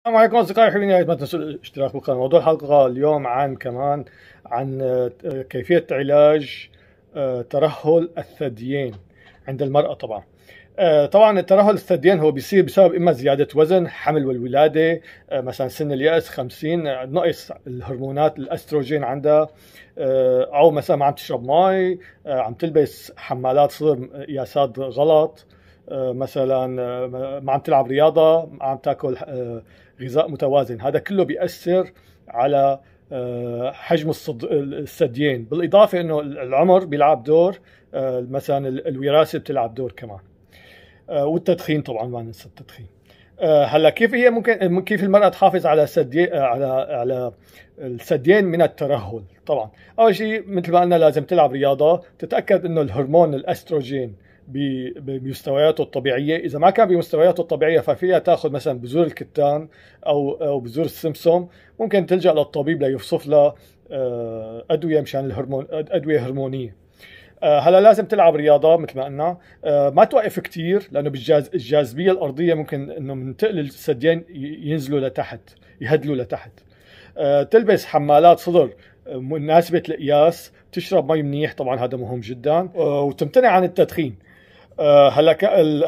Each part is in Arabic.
السلام عليكم اصدقائي وحبيبي ما تنسوا الاشتراك بالقناه موضوع الحلقه اليوم عن كمان عن آه، كيفيه علاج آه، ترهل الثديين عند المراه طبعا آه، طبعا الترهل الثديين هو بيصير بسبب اما زياده وزن حمل والولاده مثلا سن الياس 50 نقص الهرمونات الاستروجين عندها او مثلا ما عم تشرب مي عم تلبس حمالات صدر قياسات غلط مثلا آه، ما عم تلعب رياضه ما عم تاكل آه، غذاء متوازن هذا كله بياثر على آه، حجم الثديين بالاضافه انه العمر بيلعب دور مثلا الوراثه بتلعب دور كمان والتدخين طبعا ما ننسى التدخين هلا كيف هي ممكن كيف المراه تحافظ على سدي على على الثديين من الترهل طبعا اول شيء مثل ما قلنا لازم تلعب رياضه تتاكد انه الهرمون الاستروجين بمستوياته الطبيعيه اذا ما كان بمستوياته الطبيعيه ففيها تاخذ مثلا بذور الكتان او او بذور السمسم ممكن تلجا للطبيب ليفصف لها آه، ادويه مشان الهرمون ادويه هرمونيه آه، هلا لازم تلعب رياضه مثل ما قلنا آه، ما توقف كثير لانه بالجاذبيه الجاذبيه الارضيه ممكن انه من تقل الثديين ينزلوا لتحت يهدلوا لتحت تلبس حمالات صدر مناسبه القياس تشرب مي منيح طبعا هذا مهم جدا وتمتنع عن التدخين آه، هلا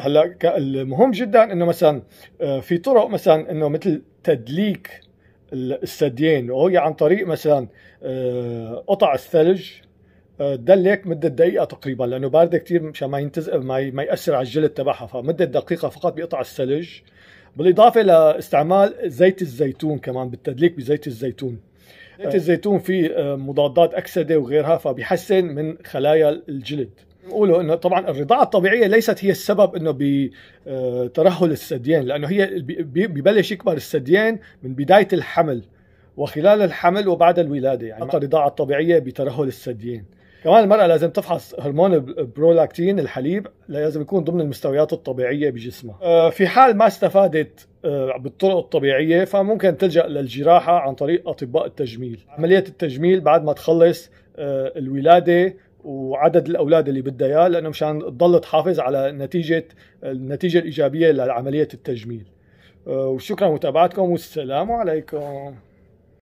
هلا المهم جدا انه مثلا آه، في طرق مثلا انه مثل تدليك الثديين وهي يعني عن طريق مثلا آه، قطع الثلج تدلك مدة دقيقة تقريبا لأنه باردة كثير مشان ما ينتزق ما يأثر على الجلد تبعها فمدة دقيقة فقط بقطع الثلج بالإضافة لاستعمال زيت الزيتون كمان بالتدليك بزيت الزيتون زيت الزيتون فيه مضادات أكسدة وغيرها فبيحسن من خلايا الجلد نقوله انه طبعا الرضاعه الطبيعيه ليست هي السبب انه بترهل آه، الثديين لانه هي ببلش يكبر الثديين من بدايه الحمل وخلال الحمل وبعد الولاده يعني الرضاعه الطبيعيه بترهل الثديين كمان المرأة لازم تفحص هرمون البرولاكتين الحليب لازم يكون ضمن المستويات الطبيعية بجسمها آه، في حال ما استفادت آه، بالطرق الطبيعية فممكن تلجأ للجراحة عن طريق أطباء التجميل عملية التجميل بعد ما تخلص الولادة وعدد الاولاد اللي بدها اياه لانه مشان تضل تحافظ على نتيجه النتيجه الايجابيه لعمليه التجميل آه، وشكرا لمتابعتكم والسلام عليكم